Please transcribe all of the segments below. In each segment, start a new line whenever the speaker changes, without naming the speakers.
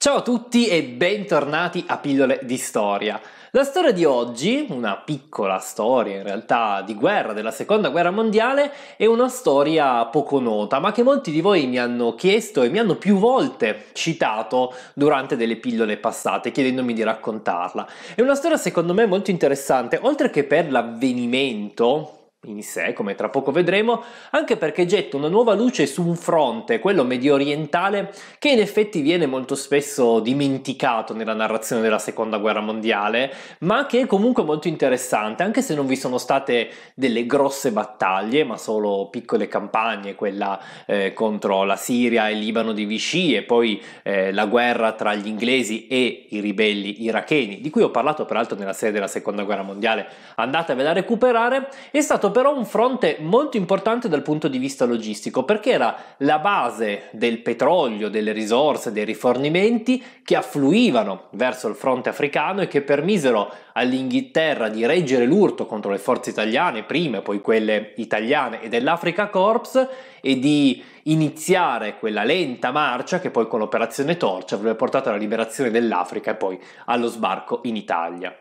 Ciao a tutti e bentornati a Pillole di Storia. La storia di oggi, una piccola storia in realtà di guerra, della seconda guerra mondiale, è una storia poco nota, ma che molti di voi mi hanno chiesto e mi hanno più volte citato durante delle pillole passate, chiedendomi di raccontarla. È una storia secondo me molto interessante, oltre che per l'avvenimento in sé, come tra poco vedremo, anche perché getta una nuova luce su un fronte, quello medio orientale, che in effetti viene molto spesso dimenticato nella narrazione della seconda guerra mondiale, ma che è comunque molto interessante, anche se non vi sono state delle grosse battaglie, ma solo piccole campagne, quella eh, contro la Siria e il Libano di Vichy e poi eh, la guerra tra gli inglesi e i ribelli iracheni, di cui ho parlato peraltro nella serie della seconda guerra mondiale, andatevela a recuperare, è stato stato però un fronte molto importante dal punto di vista logistico, perché era la base del petrolio, delle risorse, dei rifornimenti che affluivano verso il fronte africano e che permisero all'Inghilterra di reggere l'urto contro le forze italiane, prime poi quelle italiane e dell'Africa Corps, e di iniziare quella lenta marcia che poi con l'operazione Torcia avrebbe portato alla liberazione dell'Africa e poi allo sbarco in Italia.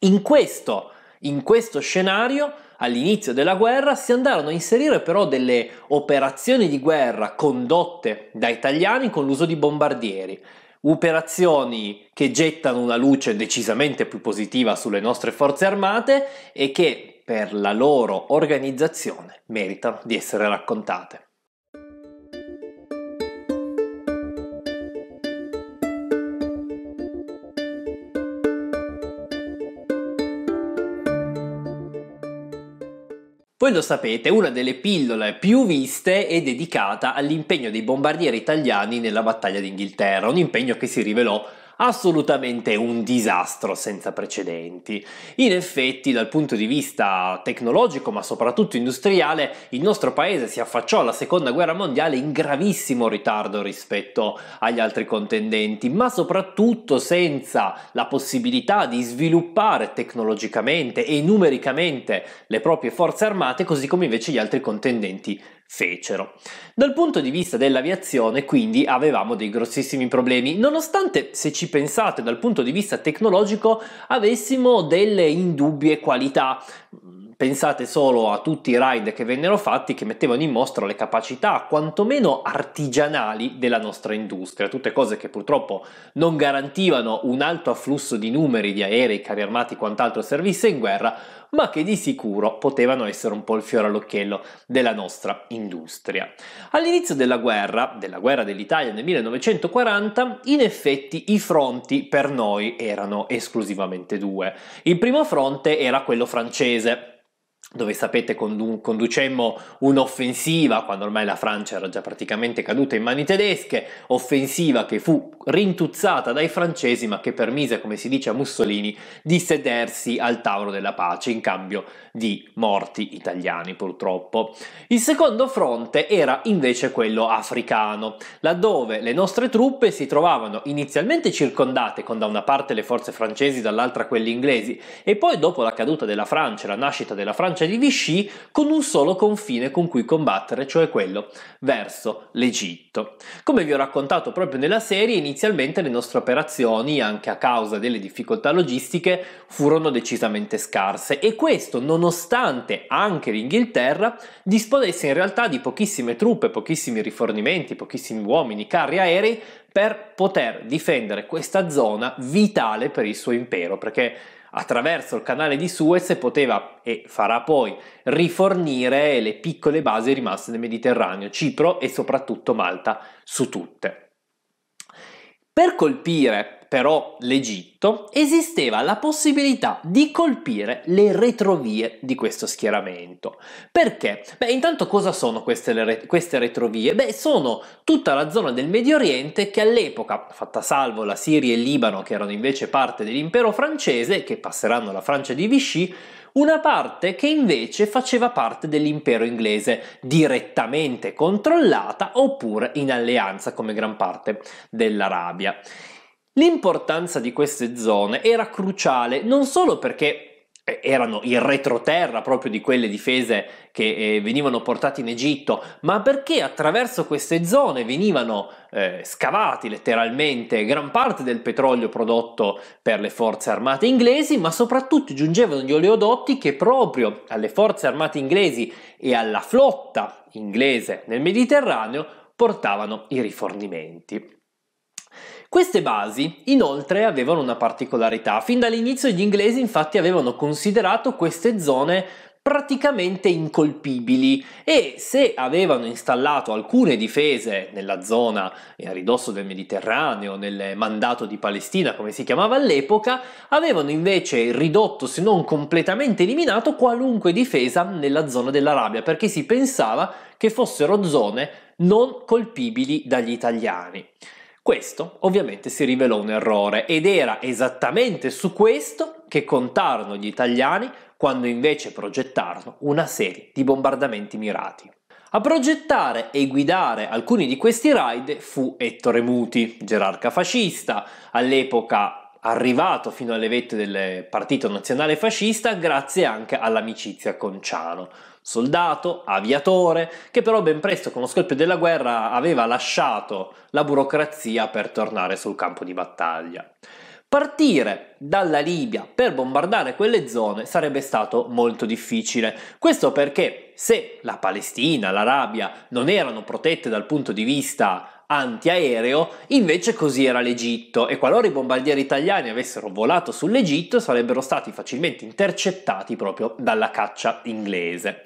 In questo in questo scenario, all'inizio della guerra, si andarono a inserire però delle operazioni di guerra condotte da italiani con l'uso di bombardieri, operazioni che gettano una luce decisamente più positiva sulle nostre forze armate e che per la loro organizzazione meritano di essere raccontate. Voi lo sapete, una delle pillole più viste è dedicata all'impegno dei bombardieri italiani nella battaglia d'Inghilterra, un impegno che si rivelò assolutamente un disastro senza precedenti. In effetti, dal punto di vista tecnologico, ma soprattutto industriale, il nostro paese si affacciò alla seconda guerra mondiale in gravissimo ritardo rispetto agli altri contendenti, ma soprattutto senza la possibilità di sviluppare tecnologicamente e numericamente le proprie forze armate, così come invece gli altri contendenti fecero. Dal punto di vista dell'aviazione, quindi, avevamo dei grossissimi problemi, nonostante, se ci pensate dal punto di vista tecnologico, avessimo delle indubbie qualità Pensate solo a tutti i ride che vennero fatti che mettevano in mostra le capacità quantomeno artigianali della nostra industria, tutte cose che purtroppo non garantivano un alto afflusso di numeri di aerei, carri armati, e quant'altro servisse in guerra, ma che di sicuro potevano essere un po' il fiore all'occhiello della nostra industria. All'inizio della guerra, della guerra dell'Italia nel 1940, in effetti i fronti per noi erano esclusivamente due. Il primo fronte era quello francese, dove sapete conducemmo un'offensiva quando ormai la Francia era già praticamente caduta in mani tedesche, offensiva che fu rintuzzata dai francesi ma che permise, come si dice a Mussolini, di sedersi al tavolo della pace in cambio di morti italiani purtroppo. Il secondo fronte era invece quello africano, laddove le nostre truppe si trovavano inizialmente circondate con da una parte le forze francesi, dall'altra quelle inglesi e poi dopo la caduta della Francia, la nascita della Francia traccia di Vichy con un solo confine con cui combattere, cioè quello verso l'Egitto. Come vi ho raccontato proprio nella serie, inizialmente le nostre operazioni, anche a causa delle difficoltà logistiche, furono decisamente scarse e questo nonostante anche l'Inghilterra disponesse in realtà di pochissime truppe, pochissimi rifornimenti, pochissimi uomini, carri aerei per poter difendere questa zona vitale per il suo impero, perché attraverso il canale di Suez poteva e farà poi rifornire le piccole basi rimaste nel Mediterraneo, Cipro e soprattutto Malta su tutte. Per colpire però l'Egitto, esisteva la possibilità di colpire le retrovie di questo schieramento. Perché? Beh, intanto cosa sono queste, re- queste, retrovie? Beh, sono tutta la zona del Medio Oriente che all'epoca, fatta salvo la Siria e il Libano, che erano invece parte dell'impero francese, che passeranno alla Francia di Vichy, una parte che invece faceva parte dell'impero inglese, direttamente controllata oppure in alleanza come gran parte dell'Arabia. L'importanza di queste zone era cruciale non solo perché eh, erano il retroterra proprio di quelle difese che eh, venivano portate in Egitto, ma perché attraverso queste zone venivano eh, scavati letteralmente gran parte del petrolio prodotto per le forze armate inglesi, ma soprattutto giungevano gli oleodotti che proprio alle forze armate inglesi e alla flotta inglese nel Mediterraneo portavano i rifornimenti. Queste basi, inoltre, avevano una particolarità. Fin dall'inizio gli inglesi infatti avevano considerato queste zone praticamente incolpibili e se avevano installato alcune difese nella zona a ridosso del Mediterraneo, nel mandato di Palestina come si chiamava all'epoca, avevano invece ridotto se non completamente eliminato qualunque difesa nella zona dell'Arabia perché si pensava che fossero zone non colpibili dagli italiani. Questo ovviamente si rivelò un errore ed era esattamente su questo che contarono gli italiani quando invece progettarono una serie di bombardamenti mirati. A progettare e guidare alcuni di questi raid fu Ettore Muti, gerarca fascista, all'epoca arrivato fino alle vette del Partito Nazionale Fascista grazie anche all'amicizia con Ciano soldato, aviatore, che però ben presto con lo scoppio della guerra aveva lasciato la burocrazia per tornare sul campo di battaglia. Partire dalla Libia per bombardare quelle zone sarebbe stato molto difficile. Questo perché se la Palestina, l'Arabia non erano protette dal punto di vista antiaereo, invece così era l'Egitto e qualora i bombardieri italiani avessero volato sull'Egitto sarebbero stati facilmente intercettati proprio dalla caccia inglese.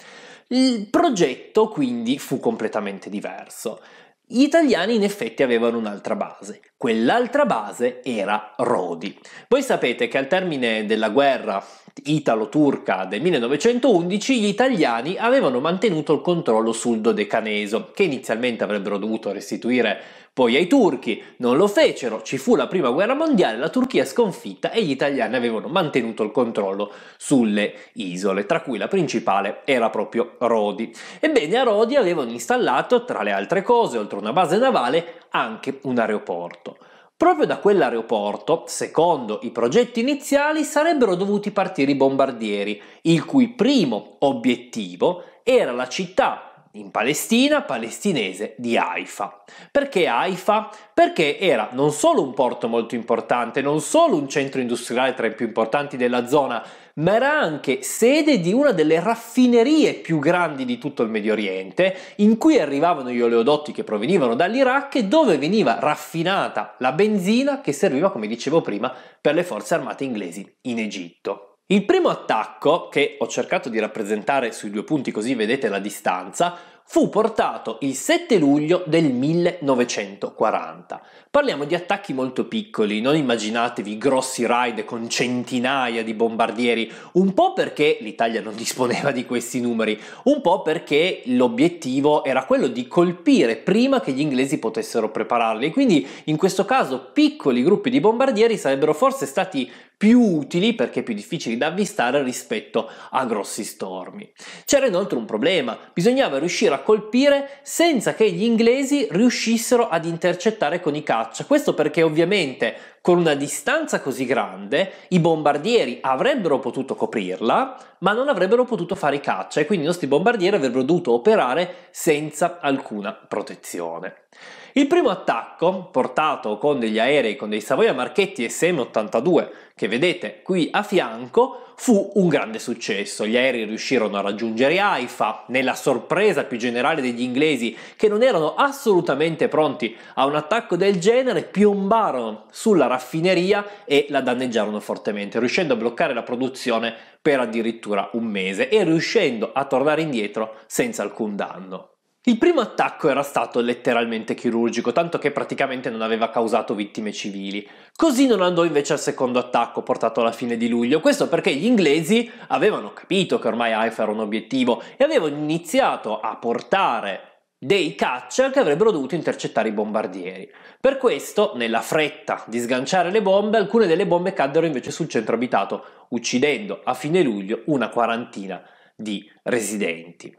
Il progetto quindi fu completamente diverso. Gli italiani in effetti avevano un'altra base, quell'altra base era Rodi. Voi sapete che al termine della guerra italo-turca del 1911 gli italiani avevano mantenuto il controllo sul dodecaneso, che inizialmente avrebbero dovuto restituire poi ai turchi non lo fecero, ci fu la prima guerra mondiale, la Turchia sconfitta e gli italiani avevano mantenuto il controllo sulle isole, tra cui la principale era proprio Rodi. Ebbene a Rodi avevano installato, tra le altre cose, oltre a una base navale, anche un aeroporto. Proprio da quell'aeroporto, secondo i progetti iniziali, sarebbero dovuti partire i bombardieri, il cui primo obiettivo era la città in Palestina, palestinese di Haifa. Perché Haifa? Perché era non solo un porto molto importante, non solo un centro industriale tra i più importanti della zona, ma era anche sede di una delle raffinerie più grandi di tutto il Medio Oriente, in cui arrivavano gli oleodotti che provenivano dall'Iraq e dove veniva raffinata la benzina che serviva, come dicevo prima, per le forze armate inglesi in Egitto. Il primo attacco, che ho cercato di rappresentare sui due punti così vedete la distanza, fu portato il 7 luglio del 1940. Parliamo di attacchi molto piccoli, non immaginatevi grossi raid con centinaia di bombardieri, un po' perché l'Italia non disponeva di questi numeri, un po' perché l'obiettivo era quello di colpire prima che gli inglesi potessero prepararli, quindi in questo caso piccoli gruppi di bombardieri sarebbero forse stati più utili perché più difficili da avvistare rispetto a grossi stormi. C'era inoltre un problema, bisognava riuscire a colpire senza che gli inglesi riuscissero ad intercettare con i caccia, questo perché ovviamente con una distanza così grande i bombardieri avrebbero potuto coprirla, ma non avrebbero potuto fare i caccia e quindi i nostri bombardieri avrebbero dovuto operare senza alcuna protezione. Il primo attacco, portato con degli aerei, con dei Savoia Marchetti SM-82 che vedete qui a fianco, fu un grande successo. Gli aerei riuscirono a raggiungere Haifa, nella sorpresa più generale degli inglesi che non erano assolutamente pronti a un attacco del genere, piombarono sulla raffineria e la danneggiarono fortemente, riuscendo a bloccare la produzione per addirittura un mese e riuscendo a tornare indietro senza alcun danno. Il primo attacco era stato letteralmente chirurgico, tanto che praticamente non aveva causato vittime civili. Così non andò invece al secondo attacco portato alla fine di luglio, questo perché gli inglesi avevano capito che ormai Haifa era un obiettivo e avevano iniziato a portare dei caccia che avrebbero dovuto intercettare i bombardieri. Per questo, nella fretta di sganciare le bombe, alcune delle bombe caddero invece sul centro abitato, uccidendo a fine luglio una quarantina di residenti.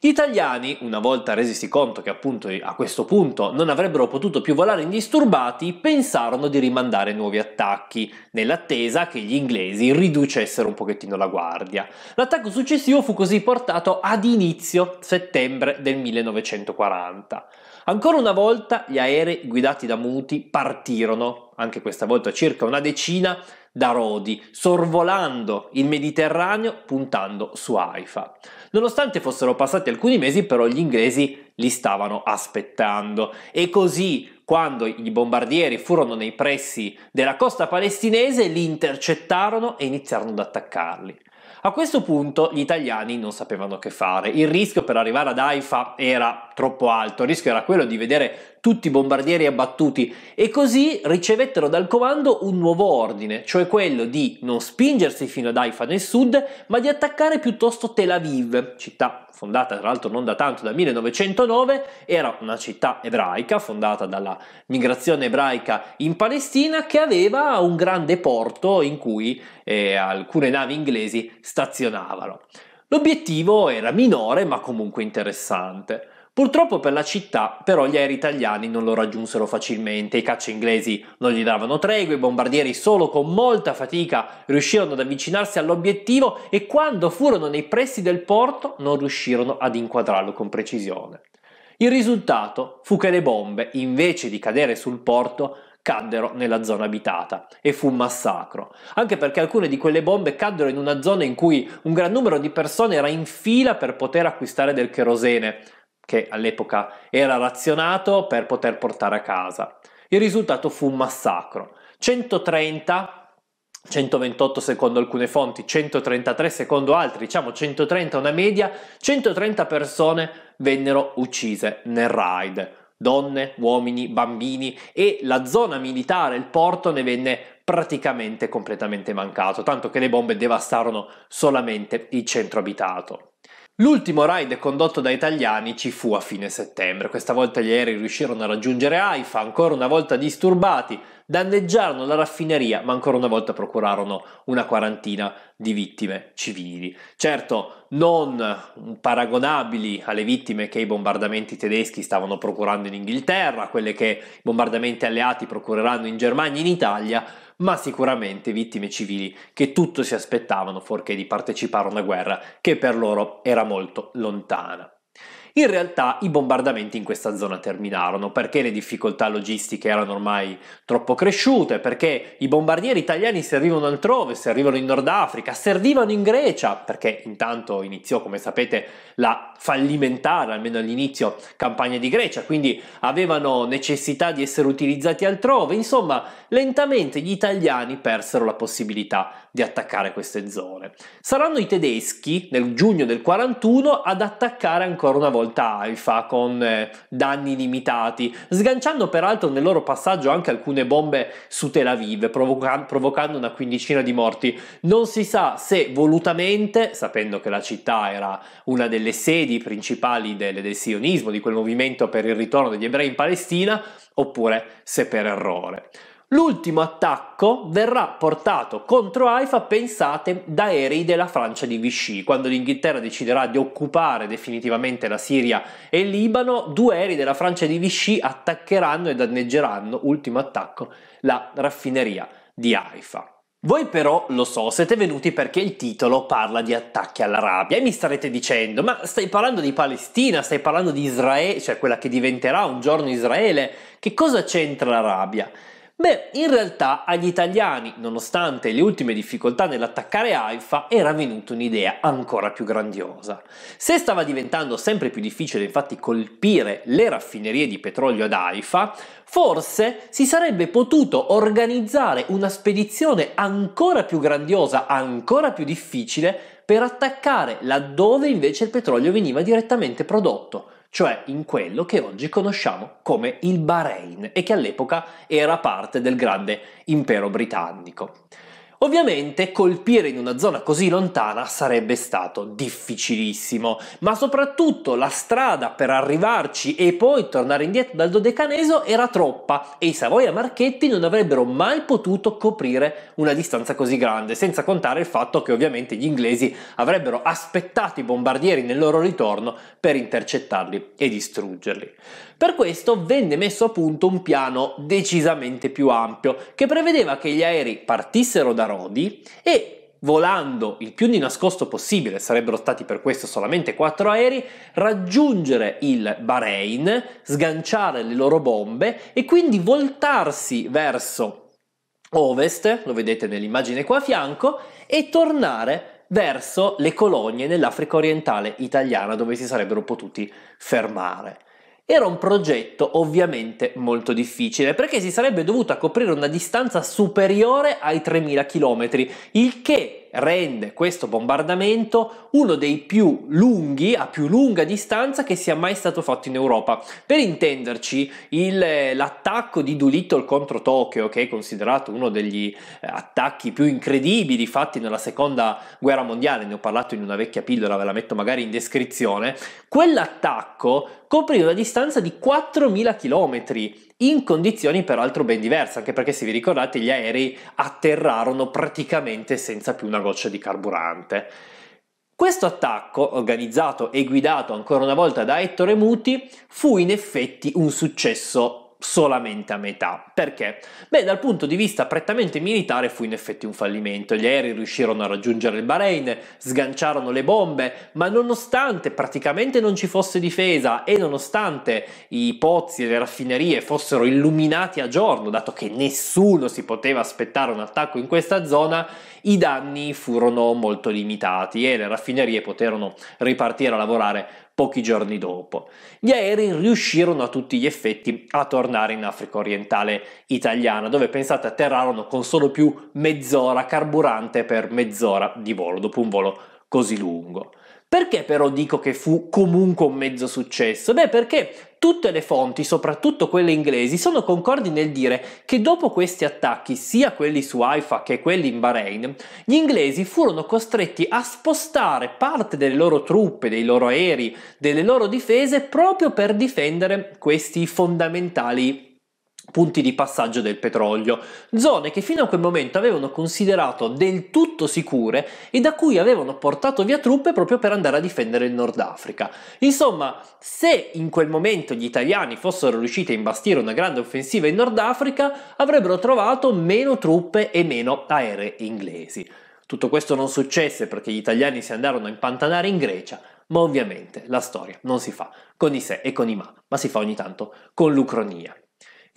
Gli italiani, una volta resisi conto che appunto a questo punto non avrebbero potuto più volare indisturbati, pensarono di rimandare nuovi attacchi, nell'attesa che gli inglesi riducessero un pochettino la guardia. L'attacco successivo fu così portato ad inizio settembre del 1940. Ancora una volta gli aerei guidati da Muti partirono, anche questa volta circa una decina, da Rodi, sorvolando il Mediterraneo puntando su Haifa. Nonostante fossero passati alcuni mesi, però gli inglesi li stavano aspettando e così quando i bombardieri furono nei pressi della costa palestinese li intercettarono e iniziarono ad attaccarli. A questo punto gli italiani non sapevano che fare, il rischio per arrivare ad Haifa era troppo alto, il rischio era quello di vedere tutti i bombardieri abbattuti e così ricevettero dal comando un nuovo ordine, cioè quello di non spingersi fino ad Haifa nel sud, ma di attaccare piuttosto Tel Aviv, città fondata tra l'altro non da tanto, dal 1909, era una città ebraica fondata dalla migrazione ebraica in Palestina che aveva un grande porto in cui eh, alcune navi inglesi stazionavano. L'obiettivo era minore ma comunque interessante. Purtroppo per la città però gli aerei italiani non lo raggiunsero facilmente, i caccia inglesi non gli davano tregua, i bombardieri solo con molta fatica riuscirono ad avvicinarsi all'obiettivo e quando furono nei pressi del porto non riuscirono ad inquadrarlo con precisione. Il risultato fu che le bombe, invece di cadere sul porto, caddero nella zona abitata e fu un massacro, anche perché alcune di quelle bombe caddero in una zona in cui un gran numero di persone era in fila per poter acquistare del cherosene che all'epoca era razionato per poter portare a casa. Il risultato fu un massacro. 130, 128 secondo alcune fonti, 133 secondo altri, diciamo 130 una media, 130 persone vennero uccise nel raid. Donne, uomini, bambini e la zona militare, il porto, ne venne praticamente completamente mancato, tanto che le bombe devastarono solamente il centro abitato. L'ultimo raid condotto da italiani ci fu a fine settembre, questa volta gli aerei riuscirono a raggiungere Haifa, ancora una volta disturbati, danneggiarono la raffineria, ma ancora una volta procurarono una quarantina di vittime civili. Certo, non paragonabili alle vittime che i bombardamenti tedeschi stavano procurando in Inghilterra, quelle che i bombardamenti alleati procureranno in Germania e in Italia, ma sicuramente vittime civili che tutto si aspettavano fuorché di partecipare a una guerra che per loro era molto lontana. In realtà i bombardamenti in questa zona terminarono perché le difficoltà logistiche erano ormai troppo cresciute, perché i bombardieri italiani servivano altrove, servivano in Nord Africa, servivano in Grecia, perché intanto iniziò, come sapete, la fallimentare, almeno all'inizio, campagna di Grecia, quindi avevano necessità di essere utilizzati altrove, insomma, lentamente gli italiani persero la possibilità di attaccare queste zone. Saranno i tedeschi, nel giugno del 41, ad attaccare ancora una volta molta aifa con eh, danni limitati, sganciando peraltro nel loro passaggio anche alcune bombe su Tel Aviv, provoca- provocando una quindicina di morti. Non si sa se volutamente, sapendo che la città era una delle sedi principali del, del sionismo, di quel movimento per il ritorno degli ebrei in Palestina, oppure se per errore. L'ultimo attacco verrà portato contro Haifa, pensate, da aerei della Francia di Vichy. Quando l'Inghilterra deciderà di occupare definitivamente la Siria e il Libano, due aerei della Francia di Vichy attaccheranno e danneggeranno, ultimo attacco, la raffineria di Haifa. Voi però, lo so, siete venuti perché il titolo parla di attacchi all'Arabia e mi starete dicendo, ma stai parlando di Palestina, stai parlando di Israele, cioè quella che diventerà un giorno Israele, che cosa c'entra l'Arabia? Beh, in realtà agli italiani, nonostante le ultime difficoltà nell'attaccare Haifa, era venuta un'idea ancora più grandiosa. Se stava diventando sempre più difficile infatti colpire le raffinerie di petrolio ad Haifa, forse si sarebbe potuto organizzare una spedizione ancora più grandiosa, ancora più difficile, per attaccare laddove invece il petrolio veniva direttamente prodotto, cioè in quello che oggi conosciamo come il Bahrain e che all'epoca era parte del grande impero britannico. Ovviamente colpire in una zona così lontana sarebbe stato difficilissimo, ma soprattutto la strada per arrivarci e poi tornare indietro dal dodecaneso era troppa e i Savoia Marchetti non avrebbero mai potuto coprire una distanza così grande, senza contare il fatto che ovviamente gli inglesi avrebbero aspettato i bombardieri nel loro ritorno per intercettarli e distruggerli. Per questo venne messo a punto un piano decisamente più ampio che prevedeva che gli aerei partissero da Rodi e volando il più di nascosto possibile, sarebbero stati per questo solamente quattro aerei, raggiungere il Bahrain, sganciare le loro bombe e quindi voltarsi verso ovest, lo vedete nell'immagine qua a fianco, e tornare verso le colonie nell'Africa orientale italiana dove si sarebbero potuti fermare. Era un progetto ovviamente molto difficile perché si sarebbe dovuta coprire una distanza superiore ai 3000 km, il che rende questo bombardamento uno dei più lunghi, a più lunga distanza che sia mai stato fatto in Europa. Per intenderci, il, l'attacco di Doolittle contro Tokyo, che è considerato uno degli eh, attacchi più incredibili fatti nella seconda guerra mondiale, ne ho parlato in una vecchia pillola, ve la metto magari in descrizione, quell'attacco coprì una distanza di 4.000 km, in condizioni peraltro ben diverse, anche perché se vi ricordate gli aerei atterrarono praticamente senza più una goccia di carburante. Questo attacco, organizzato e guidato ancora una volta da Ettore Muti, fu in effetti un successo solamente a metà. Perché? Beh, dal punto di vista prettamente militare fu in effetti un fallimento. Gli aerei riuscirono a raggiungere il Bahrain, sganciarono le bombe, ma nonostante praticamente non ci fosse difesa e nonostante i pozzi e le raffinerie fossero illuminati a giorno, dato che nessuno si poteva aspettare un attacco in questa zona, i danni furono molto limitati e le raffinerie poterono ripartire a lavorare pochi giorni dopo. Gli aerei riuscirono a tutti gli effetti a tornare in Africa orientale italiana, dove pensate atterrarono con solo più mezz'ora carburante per mezz'ora di volo, dopo un volo così lungo. Perché però dico che fu comunque un mezzo successo? Beh, perché tutte le fonti, soprattutto quelle inglesi, sono concordi nel dire che dopo questi attacchi, sia quelli su Haifa che quelli in Bahrain, gli inglesi furono costretti a spostare parte delle loro truppe, dei loro aerei, delle loro difese proprio per difendere questi fondamentali punti di passaggio del petrolio, zone che fino a quel momento avevano considerato del tutto sicure e da cui avevano portato via truppe proprio per andare a difendere il Nord Africa. Insomma, se in quel momento gli italiani fossero riusciti a imbastire una grande offensiva in Nord Africa, avrebbero trovato meno truppe e meno aerei inglesi. Tutto questo non successe perché gli italiani si andarono a impantanare in Grecia, ma ovviamente la storia non si fa con i se e con i ma, ma si fa ogni tanto con l'Ucronia.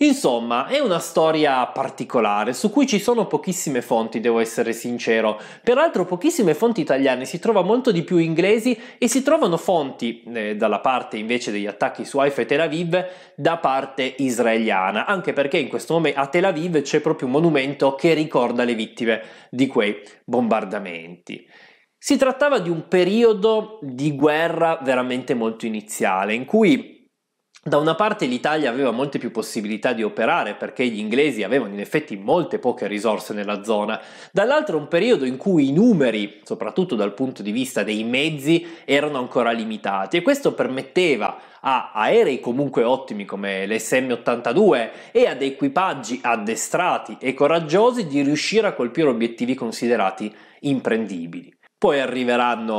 Insomma, è una storia particolare su cui ci sono pochissime fonti, devo essere sincero. Peraltro pochissime fonti italiane, si trova molto di più inglesi e si trovano fonti eh, dalla parte invece degli attacchi su Haifa e Tel Aviv da parte israeliana, anche perché in questo momento a Tel Aviv c'è proprio un monumento che ricorda le vittime di quei bombardamenti. Si trattava di un periodo di guerra veramente molto iniziale, in cui da una parte l'Italia aveva molte più possibilità di operare perché gli inglesi avevano in effetti molte poche risorse nella zona, dall'altra un periodo in cui i numeri, soprattutto dal punto di vista dei mezzi, erano ancora limitati e questo permetteva a aerei comunque ottimi come l'SM-82 e ad equipaggi addestrati e coraggiosi di riuscire a colpire obiettivi considerati imprendibili. Poi arriveranno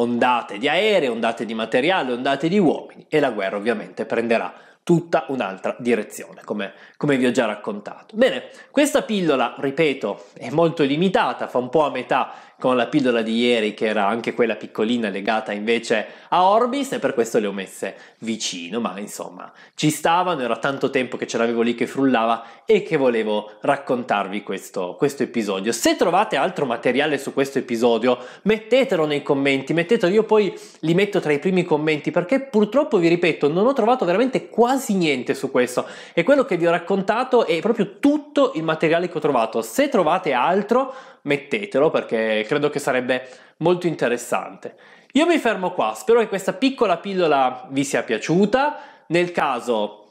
ondate di aerei, ondate di materiale, ondate di uomini e la guerra ovviamente prenderà tutta un'altra direzione, come, come, vi ho già raccontato. Bene, questa pillola, ripeto, è molto limitata, fa un po' a metà con la pillola di ieri, che era anche quella piccolina legata invece a Orbis, e per questo le ho messe vicino, ma insomma ci stavano, era tanto tempo che ce l'avevo lì che frullava e che volevo raccontarvi questo, questo episodio. Se trovate altro materiale su questo episodio, mettetelo nei commenti, mettetelo, io poi li metto tra i primi commenti, perché purtroppo, vi ripeto, non ho trovato veramente quasi quasi niente su questo e quello che vi ho raccontato è proprio tutto il materiale che ho trovato. Se trovate altro mettetelo perché credo che sarebbe molto interessante. Io mi fermo qua, spero che questa piccola pillola vi sia piaciuta, nel caso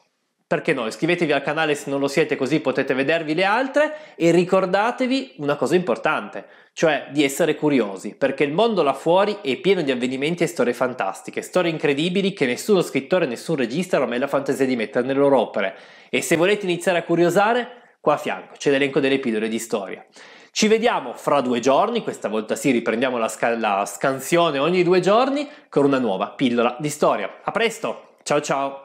perché no? Iscrivetevi al canale se non lo siete così potete vedervi le altre e ricordatevi una cosa importante, cioè di essere curiosi, perché il mondo là fuori è pieno di avvenimenti e storie fantastiche, storie incredibili che nessuno scrittore, nessun regista ha mai la fantasia di mettere nelle loro opere. E se volete iniziare a curiosare, qua a fianco c'è l'elenco delle pillole di storia. Ci vediamo fra due giorni, questa volta sì, riprendiamo la, sc- la scansione ogni due giorni con una nuova pillola di storia. A presto, ciao ciao!